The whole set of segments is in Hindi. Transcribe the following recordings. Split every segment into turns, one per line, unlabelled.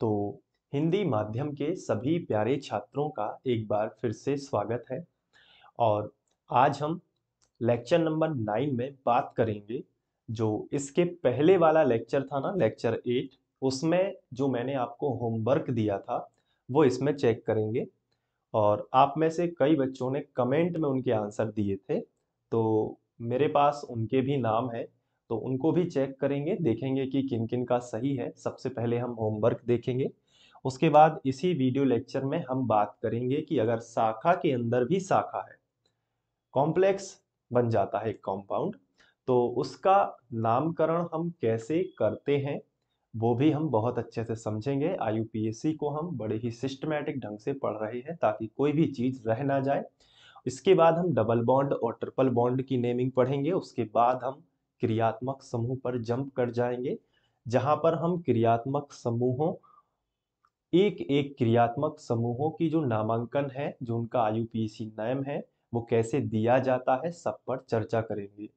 तो हिंदी माध्यम के सभी प्यारे छात्रों का एक बार फिर से स्वागत है और आज हम लेक्चर नंबर नाइन में बात करेंगे जो इसके पहले वाला लेक्चर था ना लेक्चर एट उसमें जो मैंने आपको होमवर्क दिया था वो इसमें चेक करेंगे और आप में से कई बच्चों ने कमेंट में उनके आंसर दिए थे तो मेरे पास उनके भी नाम है तो उनको भी चेक करेंगे देखेंगे कि किन किन का सही है सबसे पहले हम होमवर्क देखेंगे उसके बाद इसी वीडियो लेक्चर में हम बात करेंगे कि अगर शाखा के अंदर भी शाखा है कॉम्प्लेक्स बन जाता है एक कॉम्पाउंड तो उसका नामकरण हम कैसे करते हैं वो भी हम बहुत अच्छे से समझेंगे आई को हम बड़े ही सिस्टमेटिक ढंग से पढ़ रहे हैं ताकि कोई भी चीज़ रह ना जाए इसके बाद हम डबल बॉन्ड और ट्रिपल बॉन्ड की नेमिंग पढ़ेंगे उसके बाद हम क्रियात्मक समूह पर जंप कर जाएंगे जहां पर हम क्रियात्मक समूहों एक एक क्रियात्मक समूहों की जो नामांकन है जो उनका आयु नियम है वो कैसे दिया जाता है सब पर चर्चा करेंगे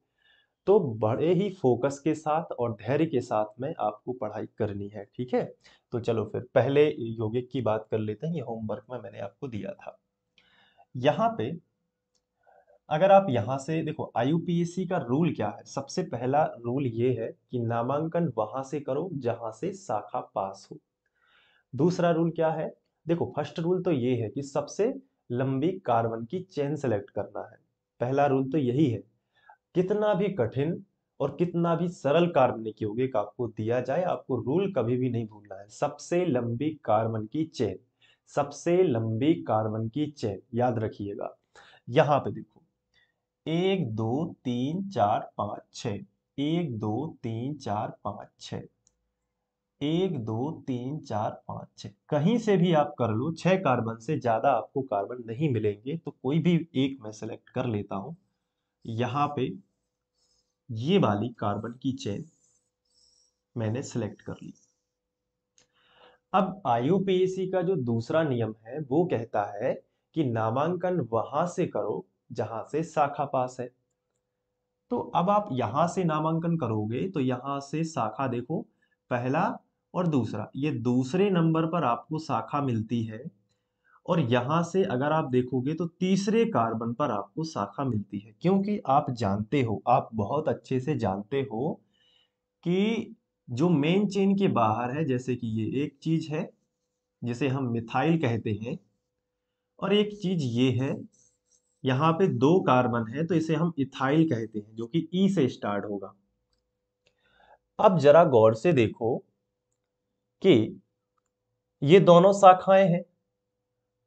तो बड़े ही फोकस के साथ और धैर्य के साथ में आपको पढ़ाई करनी है ठीक है तो चलो फिर पहले योगिक की बात कर लेते हैं ये होमवर्क में मैंने आपको दिया था यहाँ पे अगर आप यहाँ से देखो आई का रूल क्या है सबसे पहला रूल ये है कि नामांकन वहां से करो जहां से शाखा पास हो दूसरा रूल क्या है देखो फर्स्ट रूल तो ये है कि सबसे लंबी कार्बन की चेन सेलेक्ट करना है पहला रूल तो यही है कितना भी कठिन और कितना भी सरल कार्बनिक यौगिक आपको दिया जाए आपको रूल कभी भी नहीं भूलना है सबसे लंबी कार्बन की चेन सबसे लंबी कार्बन की चेन याद रखिएगा यहां पे देखो एक दो तीन चार पाँच छ एक दो तीन चार पाँच छ एक दो तीन चार पाँच छ कहीं से भी आप कर लो छह कार्बन से ज़्यादा आपको कार्बन नहीं मिलेंगे तो कोई भी एक मैं सेलेक्ट कर लेता हूं यहाँ पे ये वाली कार्बन की चेन मैंने सेलेक्ट कर ली अब आईयूपीएसी का जो दूसरा नियम है वो कहता है कि नामांकन वहां से करो जहां से शाखा पास है तो अब आप यहां से नामांकन करोगे तो यहां से शाखा देखो पहला और दूसरा ये दूसरे नंबर पर आपको शाखा मिलती है और यहां से अगर आप देखोगे तो तीसरे कार्बन पर आपको शाखा मिलती है क्योंकि आप जानते हो आप बहुत अच्छे से जानते हो कि जो मेन चेन के बाहर है जैसे कि ये एक चीज है जिसे हम मिथाइल कहते हैं और एक चीज ये है यहाँ पे दो कार्बन है तो इसे हम इथाइल कहते हैं जो कि ई e से स्टार्ट होगा अब जरा गौर से देखो कि ये दोनों शाखाएं हैं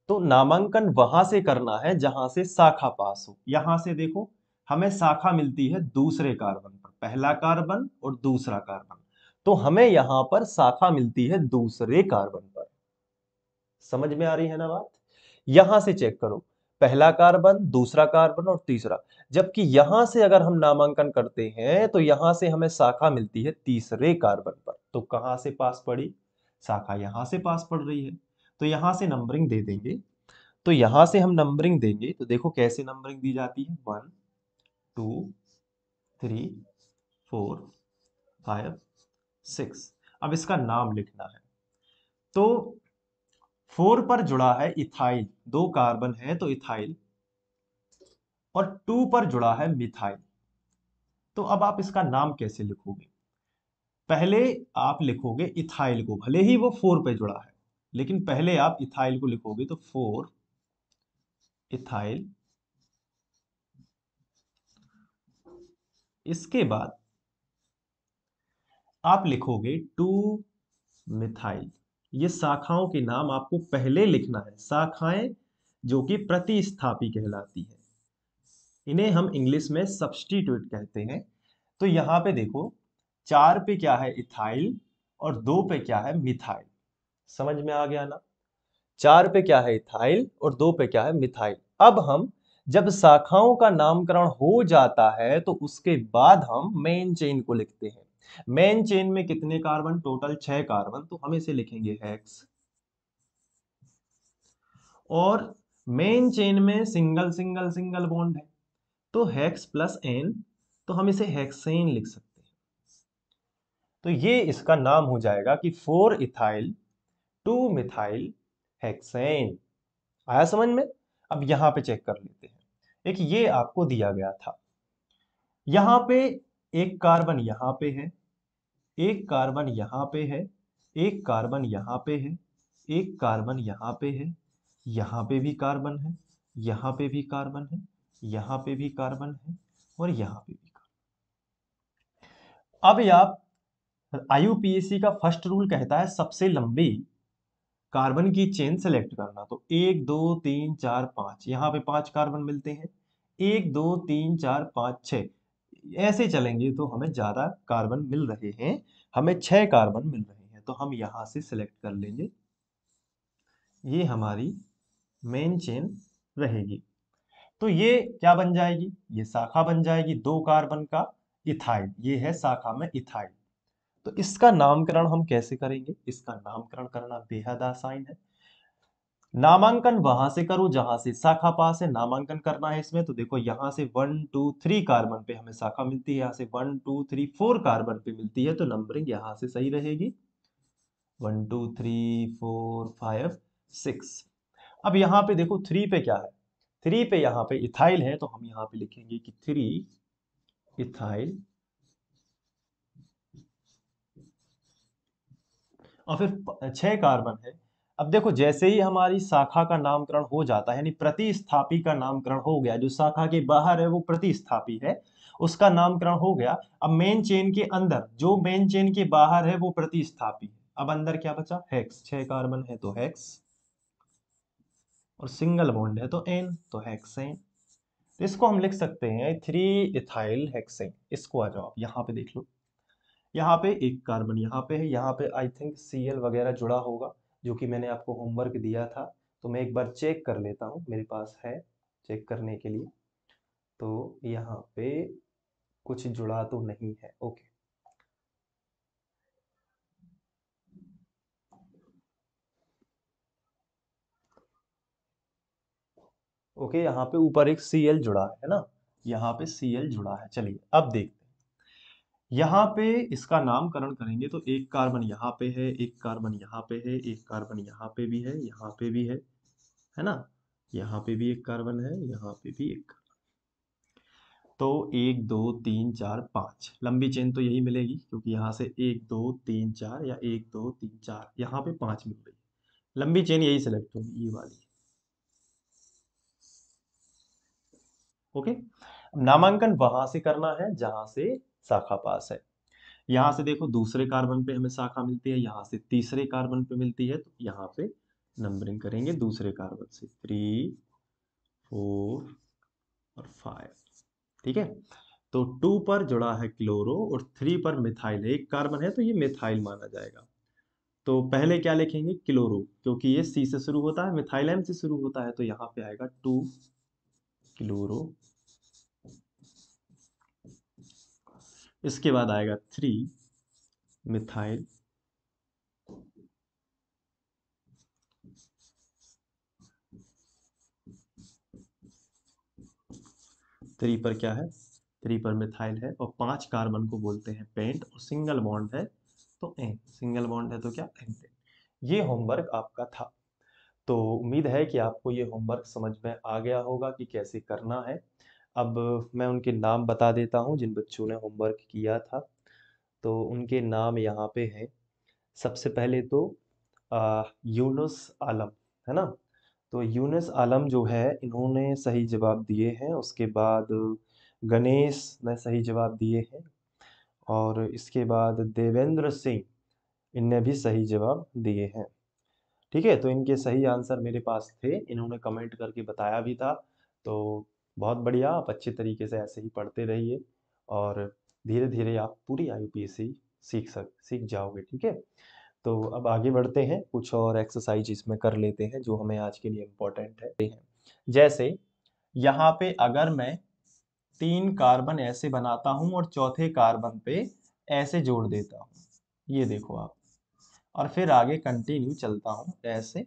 तो नामांकन वहां से करना है जहां से शाखा पास हो यहां से देखो हमें शाखा मिलती है दूसरे कार्बन पर पहला कार्बन और दूसरा कार्बन तो हमें यहां पर शाखा मिलती है दूसरे कार्बन पर समझ में आ रही है ना बात यहां से चेक करो पहला कार्बन दूसरा कार्बन और तीसरा जबकि यहां से अगर हम नामांकन करते हैं तो यहां से हमें शाखा मिलती है तीसरे कार्बन पर तो कहां से पास पड़ी शाखा यहां से पास पड़ रही है तो यहां से नंबरिंग दे देंगे तो यहां से हम नंबरिंग देंगे तो देखो कैसे नंबरिंग दी जाती है one two three four five six अब इसका नाम लिखना है तो फोर पर जुड़ा है इथाइल दो कार्बन है तो इथाइल और टू पर जुड़ा है मिथाइल तो अब आप इसका नाम कैसे लिखोगे पहले आप लिखोगे इथाइल को भले ही वो फोर पे जुड़ा है लेकिन पहले आप इथाइल को लिखोगे तो फोर इथाइल इसके बाद आप लिखोगे टू मिथाइल ये शाखाओं के नाम आपको पहले लिखना है शाखाएं जो कि प्रतिस्थापी कहलाती है इन्हें हम इंग्लिश में सब्सटीट्यूट कहते हैं तो यहां पे देखो चार पे क्या है इथाइल और दो पे क्या है मिथाइल समझ में आ गया ना चार पे क्या है इथाइल और दो पे क्या है मिथाइल अब हम जब शाखाओं का नामकरण हो जाता है तो उसके बाद हम मेन चेन को लिखते हैं मेन चेन में कितने कार्बन टोटल छह कार्बन तो हम इसे लिखेंगे एक्स और मेन चेन में सिंगल सिंगल सिंगल बॉन्ड है तो हेक्स प्लस एन तो हम इसे हेक्सेन लिख सकते हैं तो ये इसका नाम हो जाएगा कि four ethyl two methyl hexane आया समझ में अब यहां पे चेक कर लेते हैं एक ये आपको दिया गया था यहां पे एक कार्बन यहाँ पे है एक कार्बन यहाँ पे है एक कार्बन यहाँ पे है एक कार्बन यहाँ पे है यहाँ पे भी कार्बन है यहाँ पे भी कार्बन है यहाँ पे भी कार्बन है और यहाँ पे भी कार्बन अब आप आईयूपीएसी का फर्स्ट रूल कहता है सबसे लंबी कार्बन की चेन सेलेक्ट करना तो एक दो तीन चार पांच यहाँ पे पांच कार्बन मिलते हैं एक दो तीन चार पांच छह ऐसे चलेंगे तो हमें ज़्यादा कार्बन मिल रहे हैं हमें छह कार्बन मिल रहे हैं तो हम यहां से सिलेक्ट कर लेंगे ये हमारी मेन चेन रहेगी तो ये क्या बन जाएगी ये शाखा बन जाएगी दो कार्बन का इथाइड ये है शाखा में इथाइड तो इसका नामकरण हम कैसे करेंगे इसका नामकरण करना बेहद आसान है नामांकन वहां से करो जहां से शाखा पास है नामांकन करना है इसमें तो देखो यहां से वन टू थ्री कार्बन पे हमें शाखा मिलती है यहां से one two three four carbon पे मिलती है तो नंबरिंग यहां से सही रहेगी one two three four five six अब यहां पे देखो थ्री पे क्या है थ्री पे यहां पे इथाइल है तो हम यहां पे लिखेंगे कि थ्री इथाइल और फिर छह कार्बन है अब देखो जैसे ही हमारी शाखा का नामकरण हो जाता है यानी प्रतिस्थापी का नामकरण हो गया जो शाखा के बाहर है वो प्रतिस्थापी है उसका नामकरण हो गया अब मेन चेन के अंदर जो मेन चेन के बाहर है वो प्रतिस्थापी अब अंदर क्या बचा हेक्स छह कार्बन है तो हेक्स और सिंगल बॉन्ड है तो एन तो हेक्सेन तो इसको हम लिख सकते हैं थ्री इथाइल हेक्सेन इसको आ जाओ आप यहाँ पे देख लो यहाँ पे एक कार्बन यहाँ पे है यहाँ पे आई थिंक सी वगैरह जुड़ा होगा जो कि मैंने आपको होमवर्क दिया था तो मैं एक बार चेक कर लेता हूँ मेरे पास है चेक करने के लिए तो यहाँ पे कुछ जुड़ा तो नहीं है ओके ओके यहाँ पे ऊपर एक सी जुड़ा है ना यहाँ पे सी जुड़ा है चलिए अब देखते यहाँ पे इसका नामकरण करेंगे तो एक कार्बन यहाँ पे है एक कार्बन यहाँ पे है एक कार्बन यहाँ पे भी है यहाँ पे भी है है ना यहाँ पे भी एक कार्बन है यहाँ पे भी एक कार्बन तो एक दो तीन चार पाँच लंबी चेन तो यही मिलेगी क्योंकि यहाँ से एक दो तीन चार या एक दो तीन चार यहाँ पे पाँच मिल रही है लंबी चेन यही सेलेक्ट होगी ये वाली ओके नामांकन वहां से करना है जहां से शाखा पास है यहां से हाँ। देखो दूसरे कार्बन पे हमें शाखा मिलती है यहां से तीसरे कार्बन पे मिलती है तो यहाँ पे नंबरिंग करेंगे दूसरे कार्बन से थ्री फोर और फाइव ठीक है तो टू पर जुड़ा है क्लोरो और थ्री पर मिथाइल एक कार्बन है तो ये मिथाइल माना जाएगा तो पहले क्या लिखेंगे क्लोरो क्योंकि ये सी से शुरू होता है मिथाइल एम से शुरू होता है तो यहाँ पे आएगा टू क्लोरो इसके बाद आएगा थ्री मिथाइल थ्री पर क्या है थ्री पर मिथाइल है और पांच कार्बन को बोलते हैं पेंट और सिंगल बॉन्ड है तो एन सिंगल बॉन्ड है तो क्या एन ये होमवर्क आपका था तो उम्मीद है कि आपको ये होमवर्क समझ में आ गया होगा कि कैसे करना है अब मैं उनके नाम बता देता हूँ जिन बच्चों ने होमवर्क किया था तो उनके नाम यहाँ पे हैं सबसे पहले तो यूनुस आलम है ना तो यूनुस आलम जो है इन्होंने सही जवाब दिए हैं उसके बाद गणेश ने सही जवाब दिए हैं और इसके बाद देवेंद्र सिंह इनने भी सही जवाब दिए हैं ठीक है तो इनके सही आंसर मेरे पास थे इन्होंने कमेंट करके बताया भी था तो बहुत बढ़िया आप अच्छे तरीके से ऐसे ही पढ़ते रहिए और धीरे धीरे आप पूरी आई पी सीख सक सीख जाओगे ठीक है तो अब आगे बढ़ते हैं कुछ और एक्सरसाइज इसमें कर लेते हैं जो हमें आज के लिए इम्पोर्टेंट है जैसे यहाँ पे अगर मैं तीन कार्बन ऐसे बनाता हूँ और चौथे कार्बन पे ऐसे जोड़ देता हूँ ये देखो आप और फिर आगे कंटिन्यू चलता हूँ ऐसे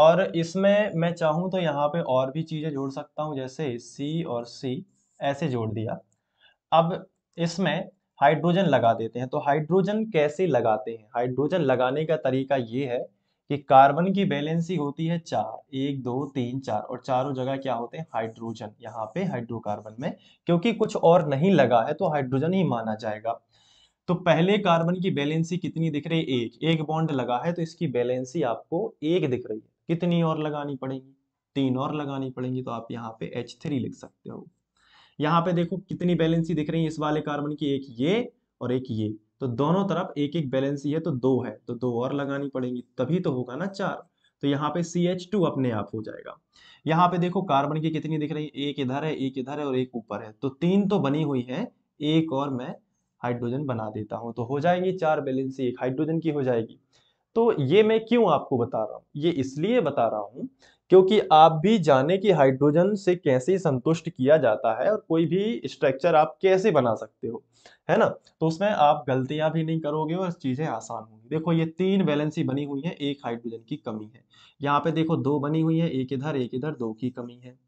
और इसमें मैं चाहूँ तो यहाँ पे और भी चीज़ें जोड़ सकता हूँ जैसे सी और सी ऐसे जोड़ दिया अब इसमें हाइड्रोजन लगा देते हैं तो हाइड्रोजन कैसे लगाते हैं हाइड्रोजन लगाने का तरीका ये है कि कार्बन की बैलेंसी होती है चार एक दो तीन चार और चारों जगह क्या होते हैं हाइड्रोजन यहाँ पे हाइड्रोकार्बन में क्योंकि कुछ और नहीं लगा है तो हाइड्रोजन ही माना जाएगा तो पहले कार्बन की बैलेंसी कितनी दिख रही है एक एक बॉन्ड लगा है तो इसकी बैलेंसी आपको एक दिख रही है कितनी और लगानी पड़ेगी तीन और लगानी पड़ेंगी तो आप यहाँ पे एच थ्री लिख सकते हो यहाँ पे देखो कितनी बैलेंसी दिख रही है इस वाले कार्बन की एक ये और एक ये तो दोनों तरफ एक एक बैलेंसी है तो दो है तो दो और लगानी पड़ेंगी तभी तो होगा ना चार तो यहाँ पे सी एच टू अपने आप हो जाएगा यहाँ पे देखो कार्बन की कितनी दिख रही है एक इधर है एक इधर है और एक ऊपर है तो तीन तो बनी हुई है एक और मैं हाइड्रोजन बना देता हूं तो हो जाएगी चार बैलेंसी एक हाइड्रोजन की हो जाएगी तो ये मैं क्यों आपको बता रहा हूँ ये इसलिए बता रहा हूँ क्योंकि आप भी जाने कि हाइड्रोजन से कैसे संतुष्ट किया जाता है और कोई भी स्ट्रक्चर आप कैसे बना सकते हो है ना तो उसमें आप गलतियां भी नहीं करोगे और चीज़ें आसान होंगी देखो ये तीन वैलेंसी बनी हुई है एक हाइड्रोजन की कमी है यहाँ पे देखो दो बनी हुई है एक इधर एक इधर दो की कमी है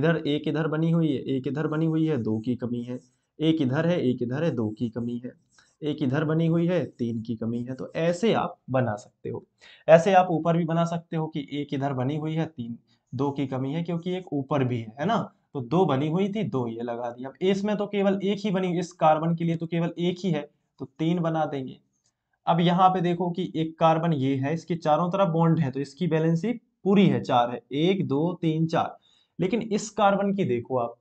इधर एक इधर बनी हुई है एक इधर बनी हुई है दो की कमी है एक इधर है एक इधर है दो की कमी है एक इधर बनी हुई है तीन की कमी है तो ऐसे आप बना सकते हो ऐसे आप ऊपर भी बना सकते हो कि एक इधर बनी हुई है तीन दो की कमी है क्योंकि एक ऊपर भी है है ना तो दो बनी हुई थी दो ये लगा दी अब इसमें तो केवल एक ही बनी इस कार्बन के लिए तो केवल एक ही है तो तीन बना देंगे अब यहाँ पे देखो कि एक कार्बन ये है इसके चारों तरफ बॉन्ड है तो इसकी बैलेंसी पूरी है चार है एक दो तीन चार लेकिन इस कार्बन की देखो आप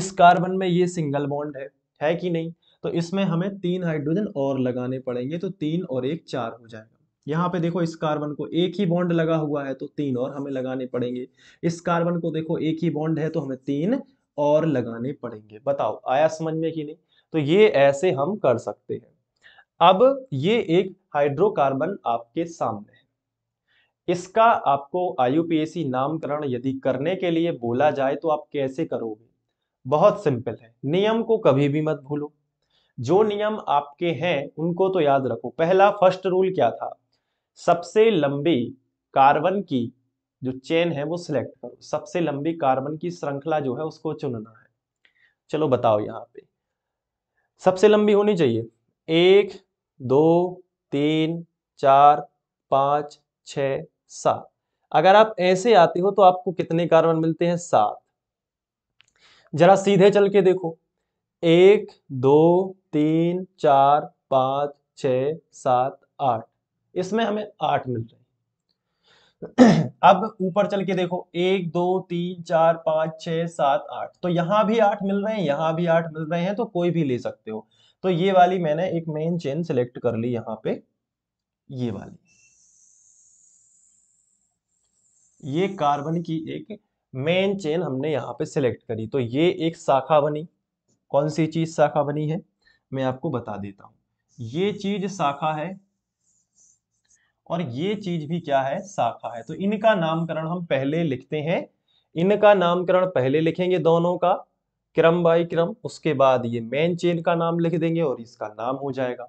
इस कार्बन में ये सिंगल बॉन्ड है है कि नहीं तो इसमें हमें तीन हाइड्रोजन और लगाने पड़ेंगे तो तीन और एक चार हो जाएगा यहाँ पे देखो इस कार्बन को एक ही बॉन्ड लगा हुआ है तो तीन और हमें लगाने पड़ेंगे इस कार्बन को देखो एक ही बॉन्ड है तो हमें तीन और लगाने पड़ेंगे बताओ आया समझ में कि नहीं तो ये ऐसे हम कर सकते हैं अब ये एक हाइड्रोकार्बन आपके सामने है इसका आपको आयुपीएसी नामकरण यदि करने के लिए बोला जाए तो आप कैसे करोगे बहुत सिंपल है नियम को कभी भी मत भूलो जो नियम आपके हैं उनको तो याद रखो पहला फर्स्ट रूल क्या था सबसे लंबी कार्बन की जो चेन है वो सिलेक्ट करो सबसे लंबी कार्बन की श्रृंखला जो है उसको चुनना है चलो बताओ यहाँ पे सबसे लंबी होनी चाहिए एक दो तीन चार पाँच छ सात अगर आप ऐसे आते हो तो आपको कितने कार्बन मिलते हैं सात जरा सीधे चल के देखो एक दो तीन चार पाँच छ सात आठ इसमें हमें आठ मिल रहे हैं अब ऊपर चल के देखो एक दो तीन चार पाँच छ सात आठ तो यहाँ भी आठ मिल रहे हैं यहाँ भी आठ मिल रहे हैं तो कोई भी ले सकते हो तो ये वाली मैंने एक मेन चेन सिलेक्ट कर ली यहाँ पे ये वाली ये कार्बन की एक मेन चेन हमने यहाँ पे सिलेक्ट करी तो ये एक शाखा बनी कौन सी चीज शाखा बनी है मैं आपको बता देता हूं ये चीज शाखा है और ये चीज भी क्या है शाखा है तो इनका नामकरण हम पहले लिखते हैं इनका नामकरण पहले लिखेंगे दोनों का क्रम बाई क्रम उसके बाद ये मेन चेन का नाम लिख देंगे और इसका नाम हो जाएगा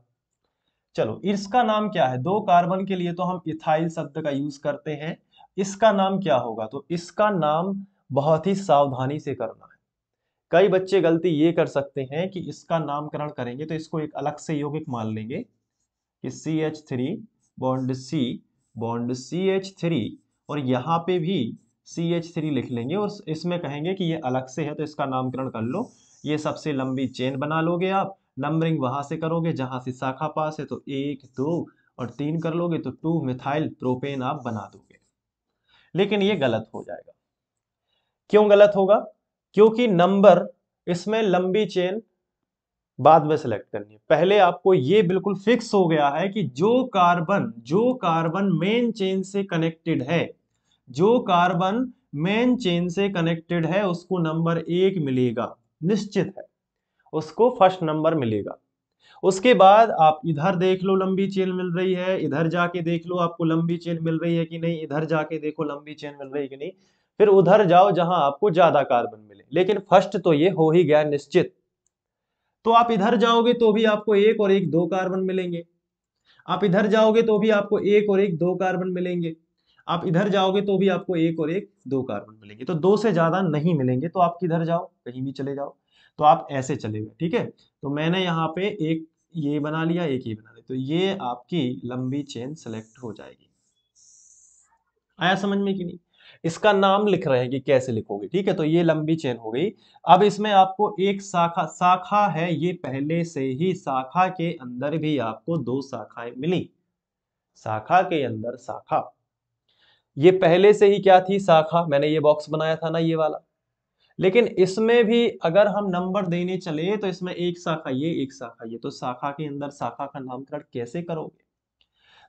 चलो इसका नाम क्या है दो कार्बन के लिए तो हम इथाइल शब्द का यूज करते हैं इसका नाम क्या होगा तो इसका नाम बहुत ही सावधानी से करना है कई बच्चे गलती ये कर सकते हैं कि इसका नामकरण करेंगे तो इसको एक अलग से यौगिक मान लेंगे कि C H three bond C bond C H three और यहाँ पे भी सी एच थ्री लिख लेंगे और इसमें कहेंगे कि ये अलग से है तो इसका नामकरण कर लो ये सबसे लंबी चेन बना लोगे आप नंबरिंग वहां से करोगे जहां से शाखा पास है तो एक दो और तीन कर लोगे तो टू मिथाइल प्रोपेन आप बना दोगे लेकिन ये गलत हो जाएगा क्यों गलत होगा क्योंकि नंबर इसमें लंबी चेन बाद में सेलेक्ट करनी है पहले आपको ये बिल्कुल फिक्स हो गया है कि जो कार्बन जो कार्बन मेन चेन से कनेक्टेड है जो कार्बन मेन चेन से कनेक्टेड है उसको नंबर एक मिलेगा निश्चित है उसको फर्स्ट नंबर मिलेगा उसके बाद आप इधर देख लो लंबी चेन मिल रही है इधर जाके देख लो आपको लंबी चेन मिल रही है कि नहीं इधर जाके देखो लंबी चेन मिल रही है कि नहीं फिर उधर जाओ जहां आपको ज्यादा कार्बन मिले लेकिन फर्स्ट तो ये हो ही गया निश्चित तो आप इधर जाओगे तो भी आपको एक और एक दो कार्बन मिलेंगे आप इधर जाओगे तो भी आपको एक और एक दो कार्बन मिलेंगे आप इधर जाओगे तो भी आपको एक और एक दो कार्बन मिलेंगे तो दो से ज्यादा नहीं मिलेंगे तो आप किधर जाओ कहीं भी चले जाओ तो आप ऐसे चले गए ठीक है तो मैंने यहाँ पे एक ये बना लिया एक ये बना लिया तो ये आपकी लंबी चेन सेलेक्ट हो जाएगी आया समझ में कि नहीं इसका नाम लिख रहे हैं कि कैसे लिखोगे ठीक है तो ये लंबी चेन हो गई अब इसमें आपको एक शाखा शाखा है ये पहले से ही शाखा के अंदर भी आपको दो शाखाएं मिली शाखा के अंदर शाखा ये पहले से ही क्या थी शाखा मैंने ये बॉक्स बनाया था ना ये वाला लेकिन इसमें भी अगर हम नंबर देने चले तो इसमें एक शाखा ये एक शाखा ये तो शाखा के अंदर शाखा का नामकरण कैसे करोगे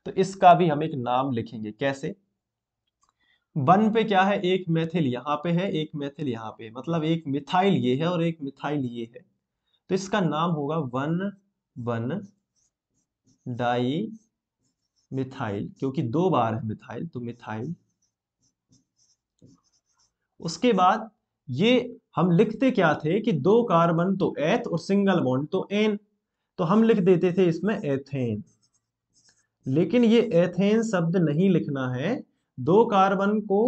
तो इसका भी हम एक नाम लिखेंगे कैसे वन पे क्या है एक मैथिल यहाँ पे है एक मैथिल यहाँ पे मतलब एक मिथाइल ये है और एक मिथाइल ये है तो इसका नाम होगा वन वन डाई मिथाइल क्योंकि दो बार है मिथाइल तो मिथाइल उसके बाद ये हम लिखते क्या थे कि दो कार्बन तो एथ और सिंगल बॉन्ड तो एन तो हम लिख देते थे इसमें एथेन लेकिन ये एथेन शब्द नहीं लिखना है दो कार्बन को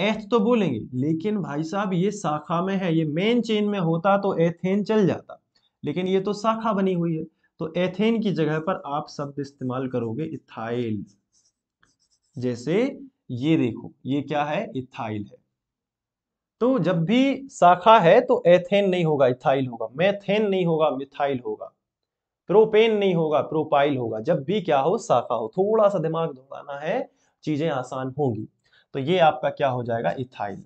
एथ तो बोलेंगे लेकिन भाई साहब ये शाखा में है ये मेन चेन में होता तो एथेन चल जाता लेकिन ये तो शाखा बनी हुई है तो एथेन की जगह पर आप शब्द इस्तेमाल करोगे इथाइल जैसे ये देखो ये क्या है इथाइल है तो जब भी शाखा है तो एथेन नहीं होगा इथाइल होगा मैथेन नहीं होगा मिथाइल होगा प्रोपेन नहीं होगा प्रोपाइल होगा जब भी क्या हो शाखा हो थोड़ा सा दिमाग दौड़ाना है चीज़ें आसान होंगी तो ये आपका क्या हो जाएगा इथाइल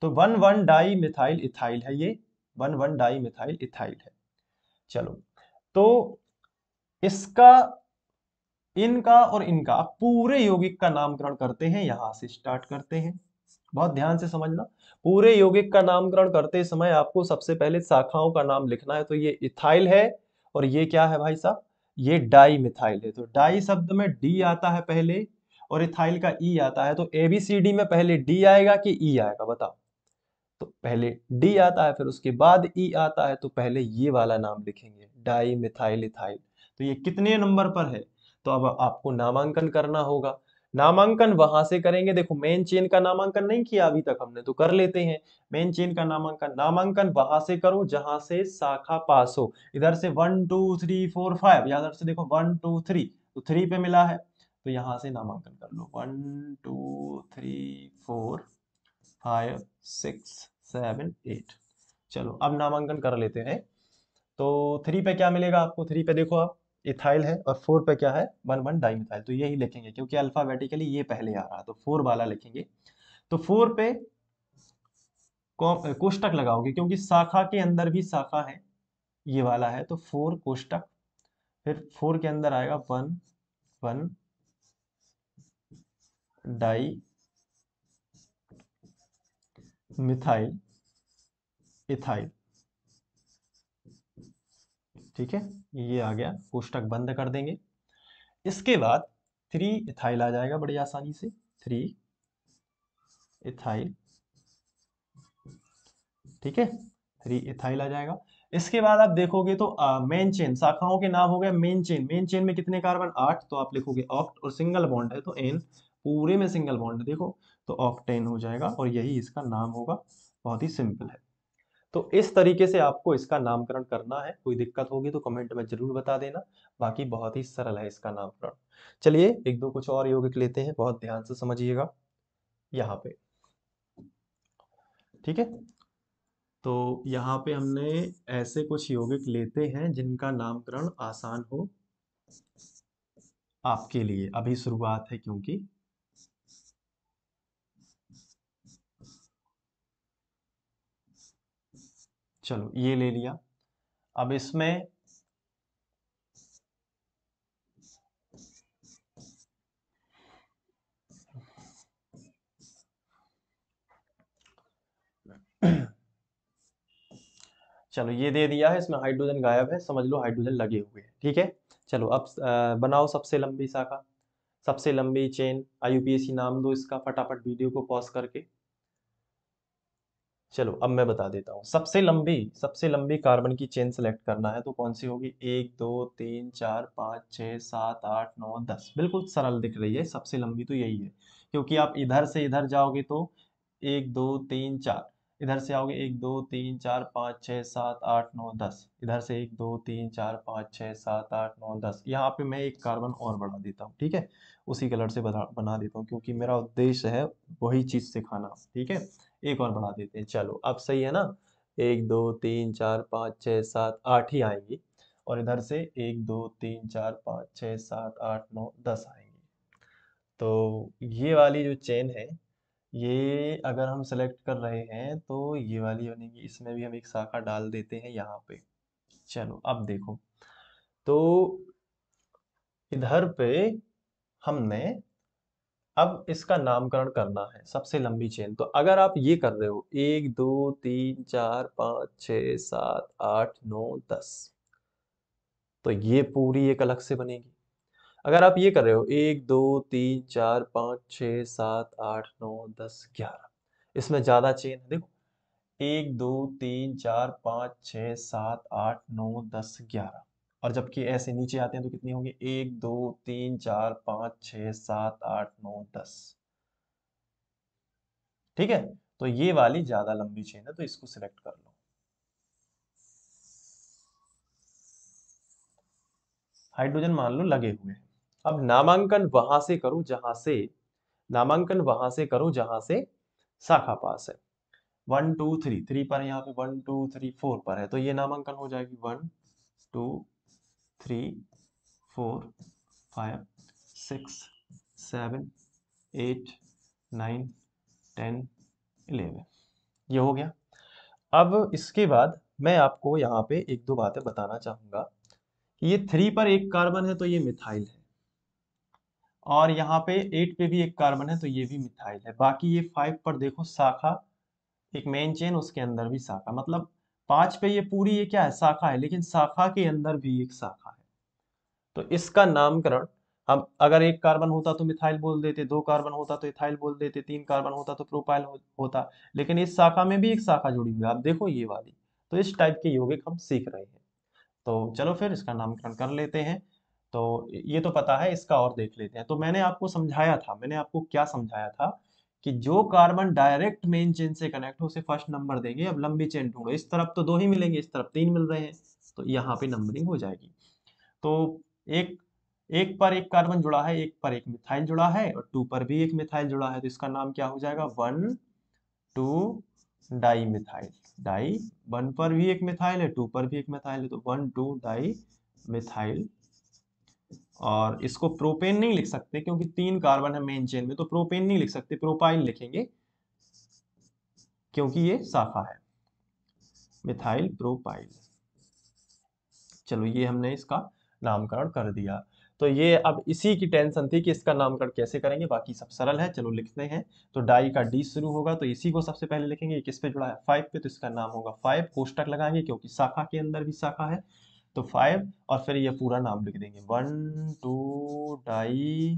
तो one one di methyl ethyl है ये one one di methyl ethyl है चलो तो इसका इनका और इनका पूरे यौगिक का नामकरण करते हैं यहां से स्टार्ट करते हैं बहुत ध्यान से समझना पूरे यौगिक का नामकरण करते समय आपको सबसे पहले शाखाओं का नाम लिखना है तो ये इथाइल है और ये क्या है भाई साहब ये डाई मिथाइल है तो डाई शब्द में डी आता है पहले और इथाइल का ई e आता है तो ए बी सी डी में पहले डी आएगा कि ई e आएगा बताओ तो पहले डी आता है फिर उसके बाद ई e आता है तो पहले ये वाला नाम लिखेंगे डाई मिथाइल इथाइल तो ये कितने नंबर पर है तो अब आपको नामांकन करना होगा नामांकन वहां से करेंगे देखो मेन चेन का नामांकन नहीं किया अभी तक हमने तो कर लेते हैं मेन चेन का नामांकन नामांकन वहां से करो जहां से शाखा पास हो इधर से one two three four five या से देखो वन टू थ्री तो थ्री पे मिला है तो यहाँ से नामांकन कर लो one two three four five six seven eight चलो अब नामांकन कर लेते हैं तो थ्री पे क्या मिलेगा आपको थ्री पे देखो आप इथाइल है और फोर पे क्या है वन वन डाइमिथाइल तो यही लिखेंगे क्योंकि अल्फाबेटिकली ये पहले आ रहा है तो फोर वाला लिखेंगे तो फोर पे कोष्टक लगाओगे क्योंकि शाखा के अंदर भी शाखा है ये वाला है तो फोर कोष्टक फिर फोर के अंदर आएगा one one di methyl ethyl ठीक है ये आ गया कोष्टक बंद कर देंगे इसके बाद थ्री इथाइल आ जाएगा बड़ी आसानी से थ्री इथाइल ठीक है थ्री इथाइल आ जाएगा इसके बाद आप देखोगे तो मेन चेन शाखाओं के नाम हो गया मेन चेन मेन चेन में कितने कार्बन आठ तो आप लिखोगे ऑक्ट और सिंगल बॉन्ड है तो एन पूरे में सिंगल बॉन्ड है देखो तो ऑक्टेन हो जाएगा और यही इसका नाम होगा बहुत ही सिंपल है तो इस तरीके से आपको इसका नामकरण करना है कोई दिक्कत होगी तो कमेंट में जरूर बता देना बाकी बहुत ही सरल है इसका नामकरण चलिए एक दो कुछ और यौगिक लेते हैं बहुत ध्यान से समझिएगा यहाँ पे ठीक है तो यहाँ पे हमने ऐसे कुछ यौगिक लेते हैं जिनका नामकरण आसान हो आपके लिए अभी शुरुआत है क्योंकि चलो ये ले लिया अब इसमें चलो ये दे दिया है इसमें हाइड्रोजन गायब है समझ लो हाइड्रोजन लगे हुए हैं ठीक है चलो अब बनाओ सबसे लंबी शाखा सबसे लंबी चेन आई नाम दो इसका फटाफट वीडियो को पॉज करके चलो अब मैं बता देता हूँ सबसे लंबी सबसे लंबी कार्बन की चेन सेलेक्ट करना है तो कौन सी होगी एक दो तीन चार पाँच छः सात आठ नौ दस बिल्कुल सरल दिख रही है सबसे लंबी तो यही है क्योंकि आप इधर से इधर जाओगे तो एक दो तीन चार इधर से आओगे एक दो तीन चार पाँच छः सात आठ नौ दस इधर से एक दो तीन चार पाँच छः सात आठ नौ दस यहाँ पे मैं एक कार्बन और बढ़ा देता हूँ ठीक है उसी कलर से बना देता हूँ क्योंकि मेरा उद्देश्य है वही चीज़ सिखाना ठीक है एक और बढ़ा देते हैं चलो अब सही है ना एक दो तीन चार पाँच छः सात आठ ही आएंगी और इधर से एक दो तीन चार पाँच छः सात आठ नौ दस आएंगी तो ये वाली जो चेन है ये अगर हम सेलेक्ट कर रहे हैं तो ये वाली बनेगी इसमें भी हम एक शाखा डाल देते हैं यहाँ पे चलो अब देखो तो इधर पे हमने अब इसका नामकरण करना है सबसे लंबी चेन तो अगर आप ये कर रहे हो एक दो तीन चार पाँच छ सात आठ नौ दस तो ये पूरी एक अलग से बनेगी अगर आप ये कर रहे हो एक दो तीन चार पाँच छ सात आठ नौ दस ग्यारह इसमें ज़्यादा चेन है देखो एक दो तीन चार पाँच छ सात आठ नौ दस ग्यारह और जबकि ऐसे नीचे आते हैं तो कितने होंगे एक दो तीन चार पांच छ सात आठ नौ दस ठीक है तो ये वाली ज़्यादा लंबी चेन है तो इसको सिलेक्ट कर लो हाइड्रोजन मान लो लगे हुए हैं अब नामांकन वहां से करूं जहां से नामांकन वहां से करूं जहां से शाखा पास है वन टू थ्री थ्री पर यहाँ पे वन टू थ्री फोर पर है तो ये नामांकन हो जाएगी one two three four five six seven eight nine ten eleven ये हो गया अब इसके बाद मैं आपको यहाँ पे एक दो बातें बताना चाहूंगा कि ये थ्री पर एक कार्बन है तो ये मिथाइल है और यहाँ पे एट पे भी एक कार्बन है तो ये भी मिथाइल है बाकी ये फाइव पर देखो शाखा एक मेन चेन उसके अंदर भी शाखा मतलब पांच पे ये पूरी ये क्या है शाखा है लेकिन शाखा के अंदर भी एक शाखा है तो इसका नामकरण हम अगर एक कार्बन होता तो मिथाइल बोल देते दो कार्बन होता तो इथाइल बोल देते तीन कार्बन होता तो प्रोपाइल हो, होता लेकिन इस शाखा में भी एक शाखा जुड़ी हुई है आप देखो ये वाली तो इस टाइप के यौगिक हम सीख रहे हैं तो चलो फिर इसका नामकरण कर लेते हैं तो ये तो पता है इसका और देख लेते हैं तो मैंने आपको समझाया था मैंने आपको क्या समझाया था कि जो कार्बन डायरेक्ट मेन चेन से कनेक्ट हो उसे फर्स्ट नंबर देंगे अब लंबी चेन ढूंढो इस तरफ तो दो ही मिलेंगे इस तरफ तीन मिल रहे हैं तो यहाँ पे नंबरिंग हो जाएगी तो एक एक पर एक कार्बन जुड़ा है एक पर एक मिथाइल जुड़ा है और टू पर भी एक मिथाइल जुड़ा है तो इसका नाम क्या हो जाएगा one two di methyl di one पर भी एक मिथाइल है टू पर भी एक मिथाइल है तो वन टू डाई मिथाइल और इसको प्रोपेन नहीं लिख सकते क्योंकि तीन कार्बन है मेन चेन में तो प्रोपेन नहीं लिख सकते प्रोपाइन लिखेंगे क्योंकि ये साफा है मिथाइल प्रोपाइल चलो ये हमने इसका नामकरण कर दिया तो ये अब इसी की टेंशन थी कि इसका नामकरण कैसे करेंगे बाकी सब सरल है चलो लिखते हैं तो डाई का डी शुरू होगा तो इसी को सबसे पहले लिखेंगे किस पे जुड़ा है फाइव पे तो इसका नाम होगा फाइव कोष्टक लगाएंगे क्योंकि शाखा के अंदर भी शाखा है तो फाइव और फिर ये पूरा नाम लिख देंगे one two di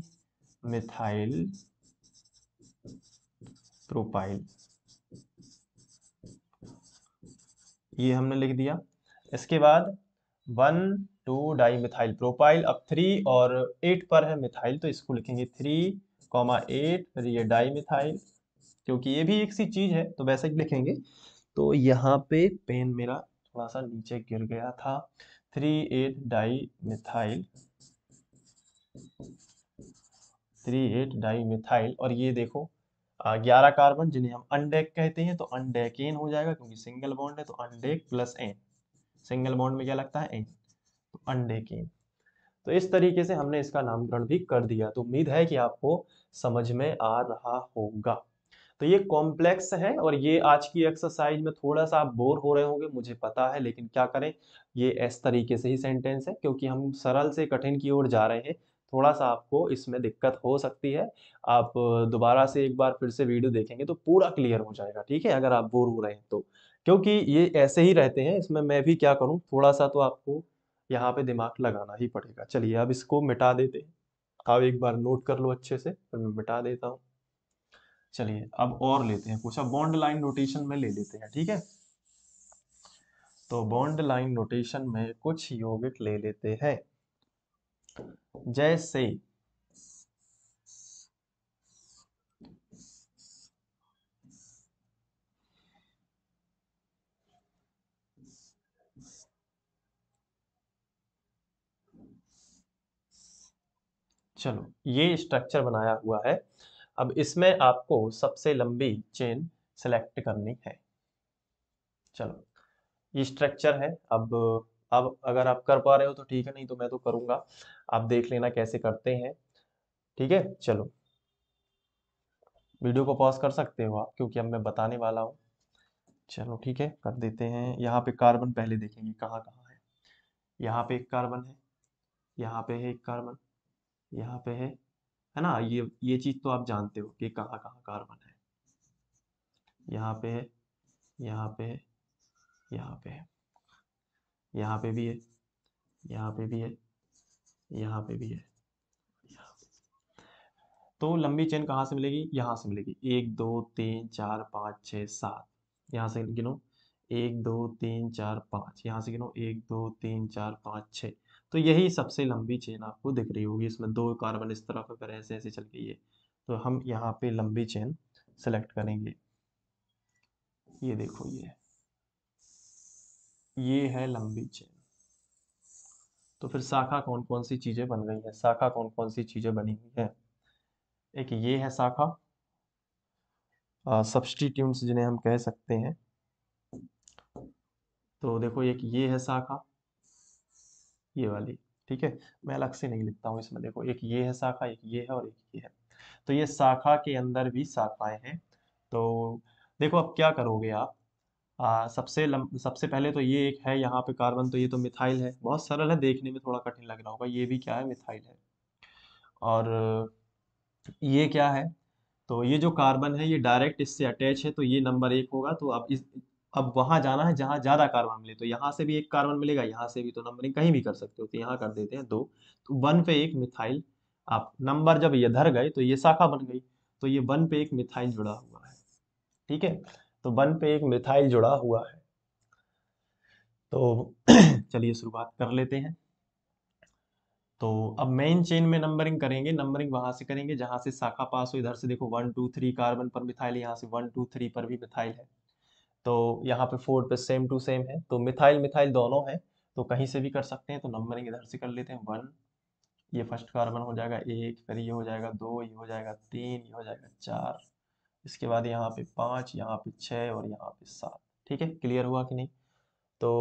methyl propyl ये हमने लिख दिया इसके बाद one two di methyl propyl अब थ्री और एट पर है मिथाइल तो इसको लिखेंगे थ्री कॉमा एट फिर ये डाई मिथाइल क्योंकि ये भी एक सी चीज़ है तो वैसे ही लिखेंगे तो यहाँ पे पेन मेरा थोड़ा सा नीचे गिर गया था three eight di methyl three eight di methyl और ये देखो ग्यारह कार्बन जिन्हें हम अनडेक कहते हैं तो अनडेक एन हो जाएगा क्योंकि सिंगल बॉन्ड है तो undec plus n single bond में क्या लगता है एन तो अनडेक एन तो इस तरीके से हमने इसका नामकरण भी कर दिया तो उम्मीद है कि आपको समझ में आ रहा होगा तो ये कॉम्प्लेक्स है और ये आज की एक्सरसाइज में थोड़ा सा आप बोर हो रहे होंगे मुझे पता है लेकिन क्या करें ये इस तरीके से ही सेंटेंस है क्योंकि हम सरल से कठिन की ओर जा रहे हैं थोड़ा सा आपको इसमें दिक्कत हो सकती है आप दोबारा से एक बार फिर से वीडियो देखेंगे तो पूरा क्लियर हो जाएगा ठीक है अगर आप बोर हो रहे हैं तो क्योंकि ये ऐसे ही रहते हैं इसमें मैं भी क्या करूँ थोड़ा सा तो आपको यहाँ पे दिमाग लगाना ही पड़ेगा चलिए अब इसको मिटा देते हैं आप एक बार नोट कर लो अच्छे से फिर मैं मिटा देता हूँ चलिए अब और लेते हैं पूछा बॉन्ड लाइन नोटेशन में ले लेते हैं ठीक है तो बॉन्ड लाइन नोटेशन में कुछ यौगिक ले लेते हैं जैसे चलो ये स्ट्रक्चर बनाया हुआ है अब इसमें आपको सबसे लंबी चेन सेलेक्ट करनी है चलो ये स्ट्रक्चर है अब अब अगर आप कर पा रहे हो तो ठीक है नहीं तो मैं तो करूंगा आप देख लेना कैसे करते हैं ठीक है चलो वीडियो को पॉज कर सकते हो आप क्योंकि अब मैं बताने वाला हूँ चलो ठीक है कर देते हैं यहाँ पे कार्बन पहले देखेंगे कहाँ कहाँ है यहाँ पे एक कार्बन है यहाँ पे है एक कार्बन यहाँ पे है है ना ये ये चीज़ तो आप जानते हो कि कहाँ कहाँ कार्बन है यहाँ पे यहाँ पे यहाँ पे यहाँ पे भी है यहाँ पे भी है यहाँ पे भी है तो लंबी चेन कहाँ से मिलेगी यहाँ से मिलेगी एक दो तीन चार पाँच छः सात यहाँ से गिनो एक दो तीन चार पाँच यहाँ से गिनो एक दो तीन चार पाँच छः तो यही सबसे लंबी चेन आपको दिख रही होगी इसमें दो कार्बन इस तरफ अगर ऐसे ऐसे चल गई है तो हम यहाँ पे लंबी चेन सेलेक्ट करेंगे ये देखो ये ये है लंबी चेन तो फिर शाखा कौन कौन सी चीज़ें बन गई है शाखा कौन कौन सी चीज़ें बनी हुई है एक ये है शाखा सब्सटीट्यूंट्स जिन्हें हम कह सकते हैं तो देखो एक ये है शाखा ये वाली ठीक है मैं अलग से नहीं लिखता हूँ इसमें देखो एक ये है शाखा एक ये है और एक ये है तो ये शाखा के अंदर भी शाखाएं हैं तो देखो अब क्या करोगे आप आ, सबसे लम, सबसे पहले तो ये एक है यहाँ पे कार्बन तो ये तो मिथाइल है बहुत सरल है देखने में थोड़ा कठिन लग रहा होगा ये भी क्या है मिथाइल है और ये क्या है तो ये जो कार्बन है ये डायरेक्ट इससे अटैच है तो ये नंबर एक होगा तो अब इस अब वहां जाना है जहां ज़्यादा कार्बन मिले तो यहाँ से भी एक कार्बन मिलेगा यहाँ से भी तो नंबरिंग कहीं भी कर सकते हो तो यहाँ कर देते हैं दो तो वन पे एक मिथाइल आप नंबर जब ये धर गए तो ये शाखा बन गई तो ये वन पे एक मिथाइल जुड़ा हुआ है ठीक है तो वन पे एक मिथाइल जुड़ा हुआ है तो चलिए शुरुआत कर लेते हैं तो अब मेन चेन में नंबरिंग करेंगे नंबरिंग वहां से करेंगे जहां से शाखा पास हो इधर से देखो वन टू थ्री कार्बन पर मिथाइल यहाँ से वन टू थ्री पर भी मिथाइल है तो यहाँ पे फोर पे सेम टू सेम है तो मिथाइल मिथाइल दोनों है तो कहीं से भी कर सकते हैं तो नंबरिंग इधर से कर लेते हैं वन ये फर्स्ट कार्बन हो जाएगा एक फिर ये हो जाएगा दो ये हो जाएगा तीन ये हो जाएगा चार इसके बाद यहाँ पे पाँच यहाँ पे छः और यहाँ पे सात ठीक है क्लियर हुआ कि नहीं तो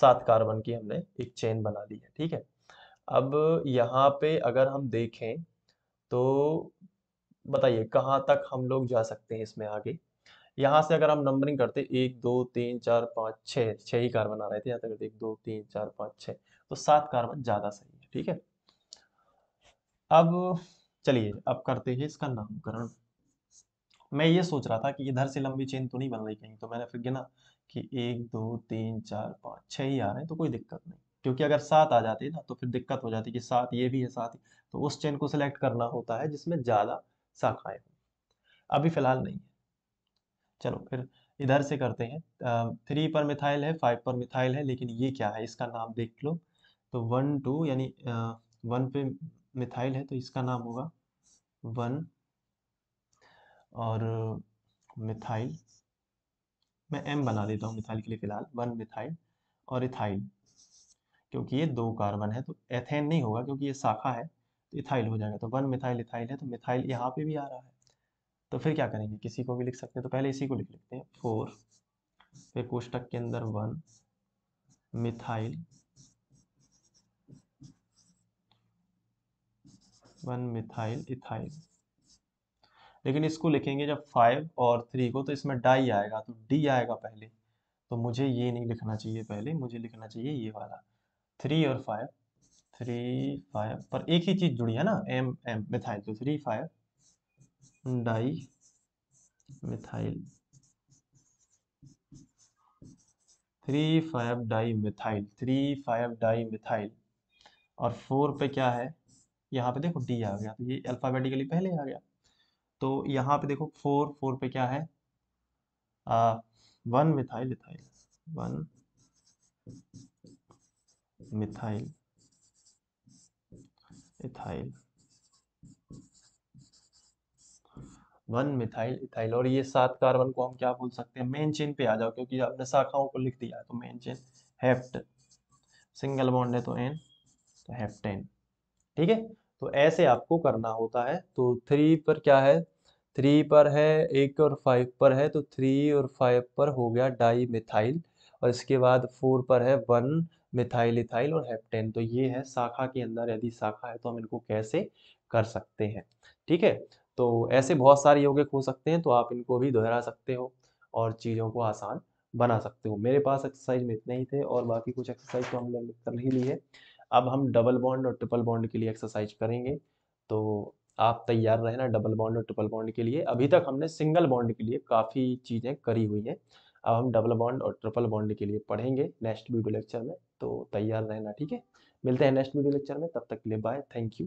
सात कार्बन की हमने एक चेन बना दी है ठीक है अब यहाँ पे अगर हम देखें तो बताइए कहाँ तक हम लोग जा सकते हैं इसमें आगे यहाँ से अगर हम नंबरिंग करते एक दो तीन चार पाँच छः छः ही कार्बन आ रहे थे यहाँ तक एक दो तीन चार पाँच छः तो सात कार्बन ज़्यादा सही है ठीक है अब चलिए अब करते हैं इसका नामकरण मैं ये सोच रहा था कि इधर से लंबी चेन तो नहीं बन रही कहीं तो मैंने फिर गिना कि एक दो तीन चार पाँच छः ही आ रहे हैं तो कोई दिक्कत नहीं क्योंकि अगर सात आ जाते ना तो फिर दिक्कत हो जाती कि सात ये भी है सात ही तो उस चेन को सिलेक्ट करना होता है जिसमें ज़्यादा शाखाएं हों अभी फिलहाल नहीं है चलो फिर इधर से करते हैं थ्री पर मिथाइल है फाइव पर मिथाइल है लेकिन ये क्या है इसका नाम देख लो तो वन टू यानी वन पे मिथाइल है तो इसका नाम होगा वन और मिथाइल मैं एम बना देता हूँ मिथाइल के लिए फ़िलहाल वन मिथाइल और इथाइल क्योंकि ये दो कार्बन है तो एथेन नहीं होगा क्योंकि ये शाखा है तो इथाइल हो जाएगा तो वन मिथाइल इथाइल है तो मिथाइल यहाँ पे भी आ रहा है तो फिर क्या करेंगे किसी को भी लिख सकते हैं तो पहले इसी को लिख लेते हैं फोर फिर कोष्टक के अंदर one methyl one methyl ethyl लेकिन इसको लिखेंगे जब फाइव और थ्री को तो इसमें डाई आएगा तो डी आएगा पहले तो मुझे ये नहीं लिखना चाहिए पहले मुझे लिखना चाहिए ये वाला थ्री और फाइव थ्री फाइव पर एक ही चीज़ जुड़ी है ना एम एम मिथाइल तो three five di methyl three five di methyl three five di methyl और फोर पे क्या है यहाँ पे देखो डी आ गया तो ये अल्फ़ाबेटिकली पहले आ गया तो यहाँ पे देखो फोर फोर पे क्या है one methyl ethyl one methyl ethyl one methyl ethyl और ये सात कार्बन को हम क्या बोल सकते हैं मेन चेन पे आ जाओ क्योंकि आपने शाखाओं को लिख दिया तो main chain hept single bond है तो एन तो हेप्टेन तो ठीक है तो ऐसे आपको करना होता है तो थ्री पर क्या है थ्री पर है एक और फाइव पर है तो थ्री और फाइव पर हो गया डाई मिथाइल और इसके बाद फोर पर है वन मिथाइल इथाइल और हेप्टेन तो ये है शाखा के अंदर यदि शाखा है तो हम इनको कैसे कर सकते हैं ठीक है तो ऐसे बहुत सारे योगिक हो सकते हैं तो आप इनको भी दोहरा सकते हो और चीज़ों को आसान बना सकते हो मेरे पास एक्सरसाइज में इतने ही थे और बाकी कुछ एक्सरसाइज तो हम लोग कर ही ली है अब हम डबल बॉन्ड और ट्रिपल बॉन्ड के लिए एक्सरसाइज करेंगे तो आप तैयार रहना डबल बॉन्ड और ट्रिपल बॉन्ड के लिए अभी तक हमने सिंगल बॉन्ड के लिए काफ़ी चीज़ें करी हुई हैं अब हम डबल बॉन्ड और ट्रिपल बॉन्ड के लिए पढ़ेंगे नेक्स्ट वीडियो लेक्चर में तो तैयार रहना ठीक है मिलते हैं नेक्स्ट वीडियो लेक्चर में तब तक के लिए बाय थैंक यू